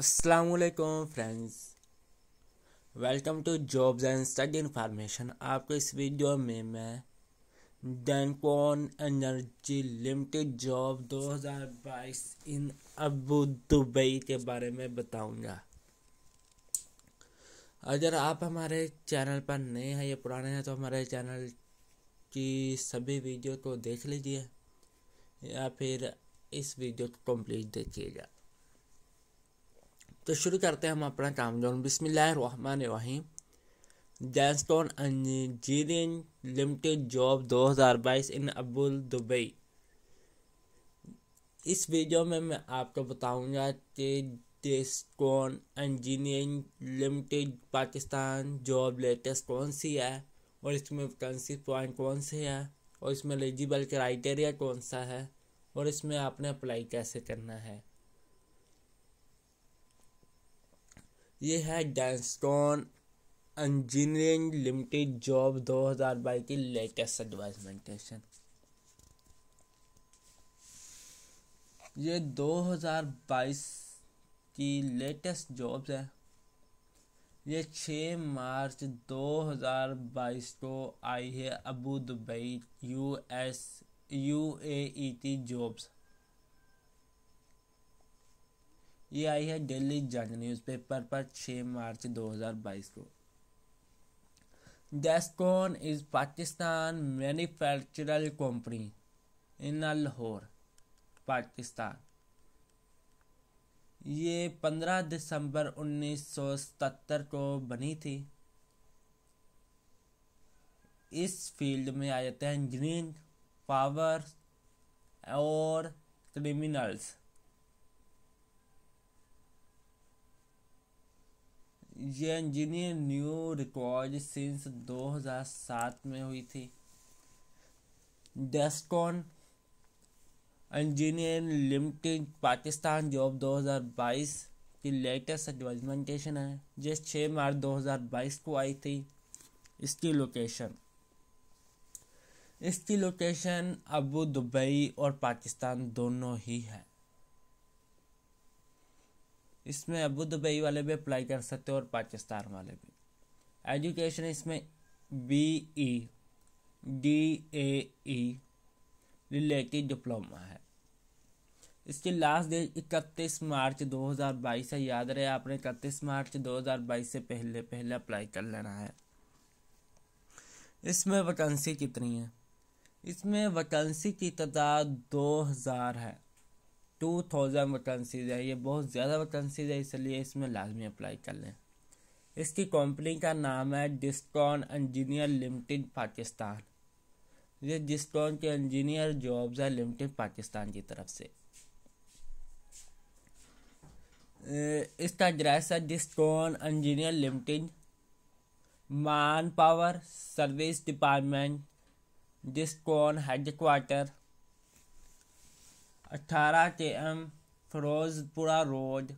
असलकुम friends welcome to jobs and study information आपको इस वीडियो में मैं Descon energy limited job 2022 in Abu Dubai के बारे में बताऊंगा अगर आप हमारे चैनल पर नए हैं या पुराने हैं तो हमारे चैनल की सभी वीडियो को देख लीजिए या फिर इस वीडियो को कंप्लीट देखिएगा तो शुरू करते हैं हम अपना काम जो वहीम जैनस्टोन इंजीनियरिंग लिमिटेड जॉब 2022 इन अबुल दुबई इस वीडियो में मैं आपको बताऊंगा कि Descon engineering limited Pakistan job latest कौन सी है और इसमें वैकेंसी पॉइंट कौन से हैं और इसमें एलिजिबल क्राइटेरिया कौन सा है और इसमें आपने अप्लाई कैसे करना है ये है डैंसकॉन इंजीनियरिंग लिमिटेड जॉब 2022 की लेटेस्ट एडवर्टाइजमेंटेशन ये 2022 की लेटेस्ट जॉब्स है ये 6 मार्च 2022 को आई है Abu Dubai U A T jobs ये आई है डेली न्यूज न्यूज़पेपर पर 6 मार्च 2022 को Descon is Pakistan manufacturing company in Lahore Pakistan ये 15 दिसंबर 1977 को बनी थी इस फील्ड में आ जाते हैं इंजीनियरिंग पावर और क्रिमिनल्स ये इंजीनियर न्यू रिकॉर्ड सिंस 2007 में हुई थी Descon engineer limited Pakistan job 2022 की लेटेस्ट एडवर्टमेंटेशन है जो 6 मार्च 2022 को आई थी इसकी लोकेशन इसकी लोकेशन अबू दुबई और पाकिस्तान दोनों ही है इसमें अबू दुबई वाले भी अप्लाई कर सकते हो और पाकिस्तान वाले भी एजुकेशन इसमें B E D A E related diploma है इसकी लास्ट डेट इकतीस मार्च 2022 है याद रहे आपने इकतीस मार्च 2022 से पहले पहले अप्लाई कर लेना है इसमें वैकेंसी कितनी है इसमें वैकेंसी की तादाद दो हज़ार है टू थाउजेंड वैकेंसीज है ये बहुत ज़्यादा वैकेंसीज है इसलिए इसमें लाजमी अप्लाई कर लें इसकी कंपनी का नाम है डिस्कॉन इंजीनियर लिमिटेड पाकिस्तान ये डिस्कॉन के इंजीनियर जॉब्स है लिमिटेड पाकिस्तान की तरफ से इसका एड्रेस है Descon engineer limited main power service department Descon head अट्ठारह के एम फिरोजपुरा रोड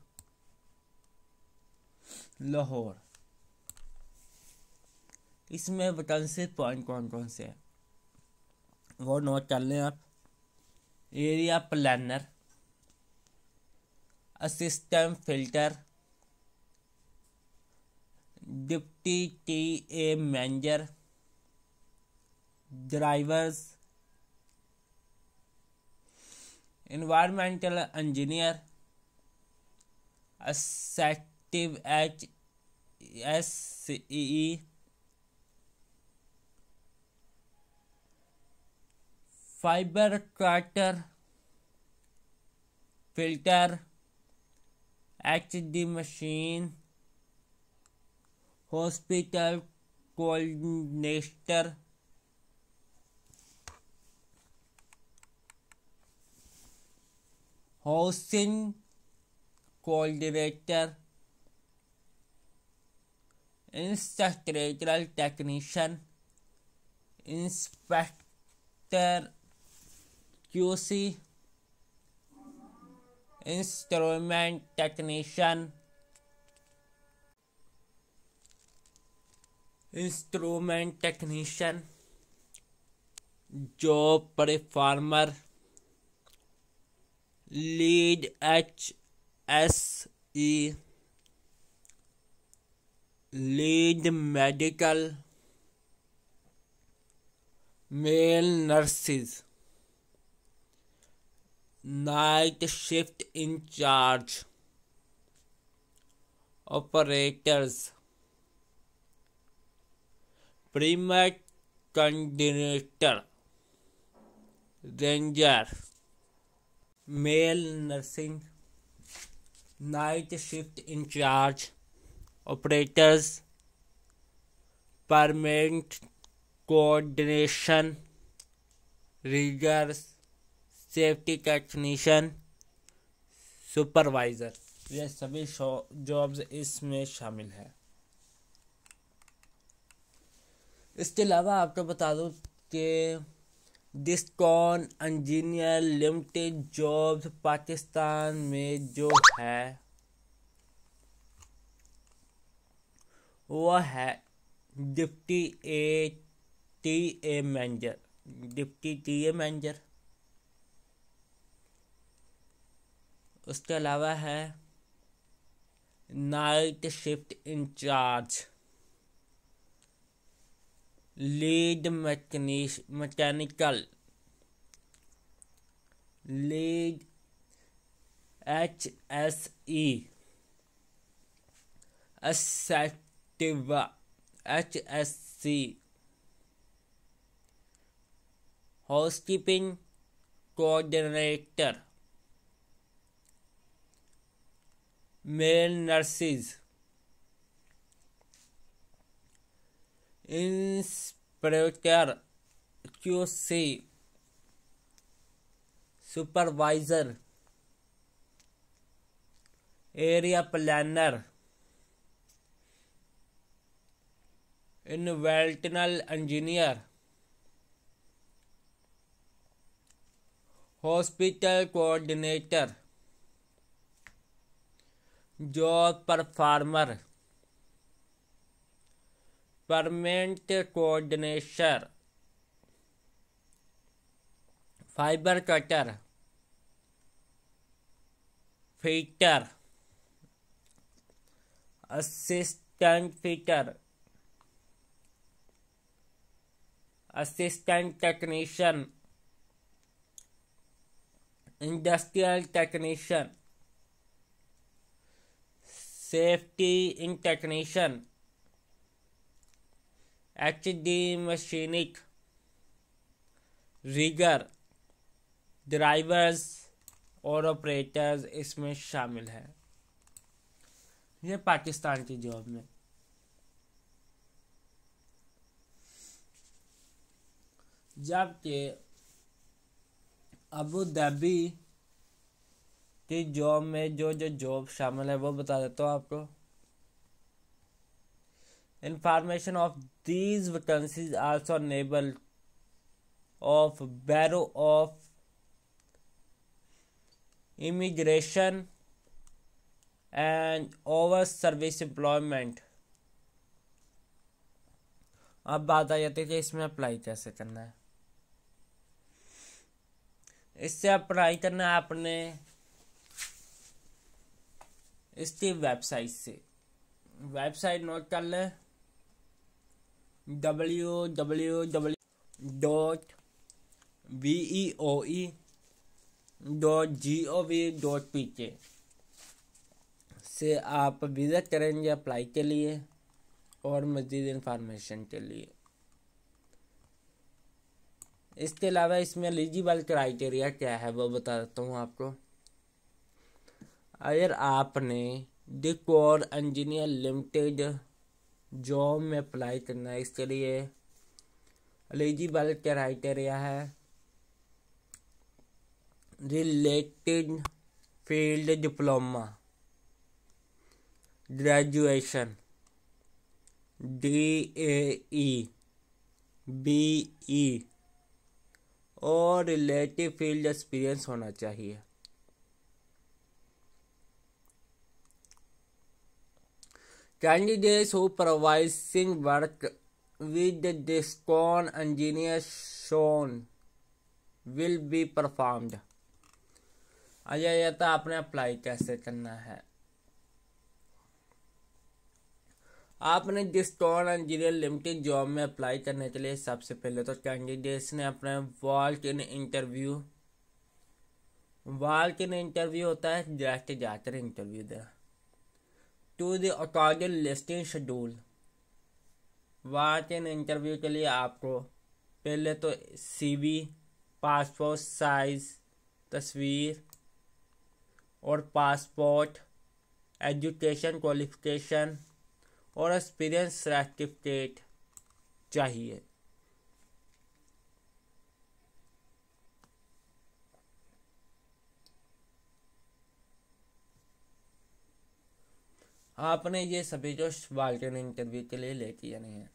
लाहौर इसमें वैकेंसी पॉइंट कौन कौन से हैं वो नोट कर लें आप area planner assistant filter deputy T A manager drivers environmental engineer असेक्टिव H S E fibre quarter filter H D machine hospital coordinator housing cultivator इंस्ट्रक्टरेटरल technician inspector QC instrument technician instrument technician job पर lead HSE, lead medical, male nurses, night shift in charge, operators, primate coordinator, ranger. Male nursing night shift incharge operators परमेंट coordination riggers safety technician supervisor ये सभी jobs इसमें शामिल हैं इसके अलावा आपको बता दूँ कि Descon engineer limited jobs Pakistan में जो है वह है deputy A T A manager deputy T A manager उसके अलावा है night shift incharge lead mechanic mechanical lead HSE Assativa HSC Housekeeping Coordinator Male Nurses inspector QC supervisor area planner environmental engineer hospital coordinator job performer परमेंट coordinator fibre cutter fitter assistant fitter assistant technician industrial technician safety in technician mechanic rigger drivers और operators इसमें शामिल हैं ये पाकिस्तान की job में जबकि Abu Dhabi की जॉब में जो जो जॉब शामिल है वो बता देता हूँ आपको Information of these vacancies also enable of Bureau of Immigration and over service employment अब बात आ जाती है कि इसमें अप्लाई कैसे करना है इससे अप्लाई करना है आपने इसकी वेबसाइट से वेबसाइट नोट कर लें W W W dot V E O dot G O V dot P K से आप विज़िट करेंगे अप्लाई के लिए और मज़ीद इंफॉर्मेशन के लिए इसके अलावा इसमें एलिजिबल क्राइटेरिया क्या है वो बता देता हूँ आपको अगर आपने डिकोर इंजीनियर लिमिटेड जॉब में अप्लाई करना है इसके लिए एलिजिबल क्राइटेरिया है related field diploma graduation D A E B E और रिलेटिव फील्ड एक्सपीरियंस होना चाहिए Candidates who supervising work with the DISCON engineer shown will be performed. आ तो आपने अप्लाई कैसे करना है आपने डिस्कॉन इंजीनियर लिमिटेड जॉब में अप्लाई करने के लिए सबसे पहले तो कैंडिडेट्स ने अपने vault in interview vault in interview होता है डायरेक्ट जाकर इंटरव्यू देना to the according listing schedule watch interview के लिए आपको पहले तो सीवी पासपोर्ट साइज तस्वीर और पासपोर्ट एजुकेशन क्वालिफिकेशन और एक्सपीरियंस सर्टिफिकेट चाहिए आपने ये सभी जो सवाल के इंटरव्यू के लिए ले किए नहीं है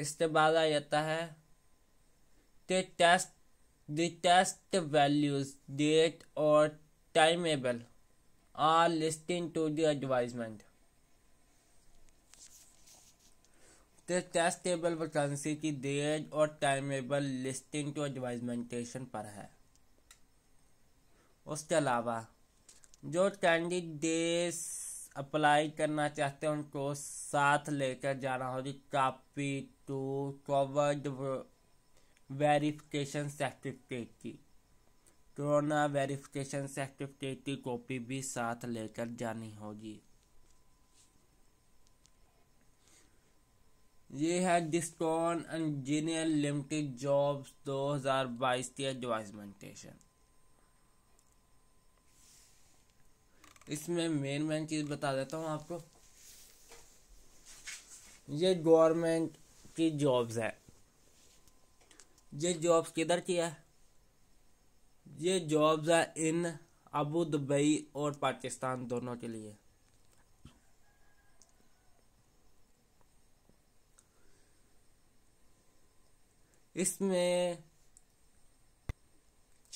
इसके बाद आ जाता है the test the test values date or timeable are listening to the advisement the test table vacancy की डेट और टाइमेबल लिस्टिंग टू एडवाइजमेंटेशन पर है उसके अलावा जो कैंडिडेट अप्लाई करना चाहते हैं उनको साथ लेकर जाना होगी copy two covid verification certificate की कोरोना वेरिफिकेशन सर्टिफिकेट की कॉपी भी साथ लेकर जानी होगी ये है डिस्कॉन इंजीनियर लिमिटेड जॉब्स 2022 की एडवाइजमेंटेशन इसमें मेन मेन चीज़ बता देता हूँ आपको ये गवर्नमेंट की जॉब्स है ये जॉब्स किधर की है ये जॉब्स है इन अबू दुबई और पाकिस्तान दोनों के लिए इसमें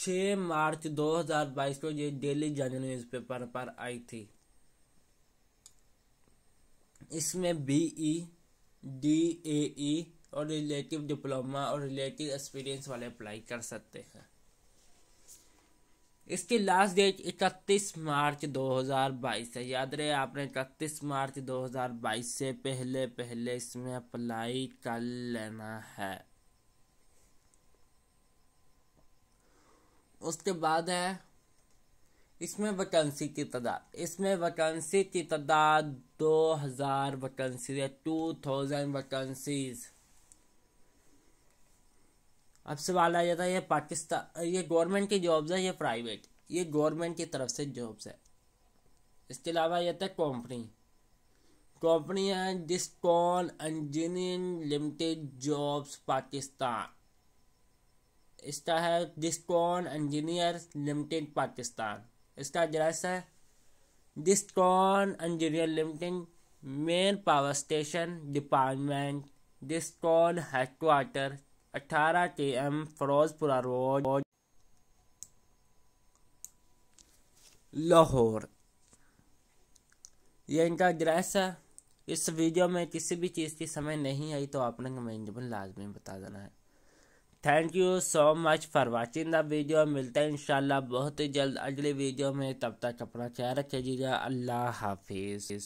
6 मार्च 2022 को ये डेली जर्नल न्यूज़पेपर पर आई थी इसमें बीई डी ए ई और रिलेटिव डिप्लोमा और रिलेटिव एक्सपीरियंस वाले अप्लाई कर सकते हैं इसकी लास्ट डेट 31 मार्च 2022 है याद रहे आपने 31 मार्च 2022 से पहले पहले इसमें अप्लाई कर लेना है उसके बाद है इसमें वैकेंसी की तादाद इसमें वैकेंसी की तादाद दो हज़ार वैकेंसी है टू थाउजेंड वैकेंसीज अब सवाल आ जाता है ये पाकिस्तान ये गवर्नमेंट की जॉब्स है ये प्राइवेट ये गवर्नमेंट की तरफ से जॉब्स है इसके अलावा ये था कंपनी कंपनी है Descon engineering limited jobs Pakistan इसका है डिस्कॉन इंजीनियर लिमिटेड पाकिस्तान इसका एड्रेस है Descon engineer limited main power station department Descon headquarter अठारह के एम फरोजपुरा रोड लाहौर ये इनका एड्रेस है इस वीडियो में किसी भी चीज़ की समय नहीं आई तो आपने कमेंट में लाजमी बता देना है thank you so much for watching the video मिलते हैं इंशाल्लाह बहुत ही जल्द अगले वीडियो में तब तक अपना ख्याल रखिएगा अल्लाह हाफिज़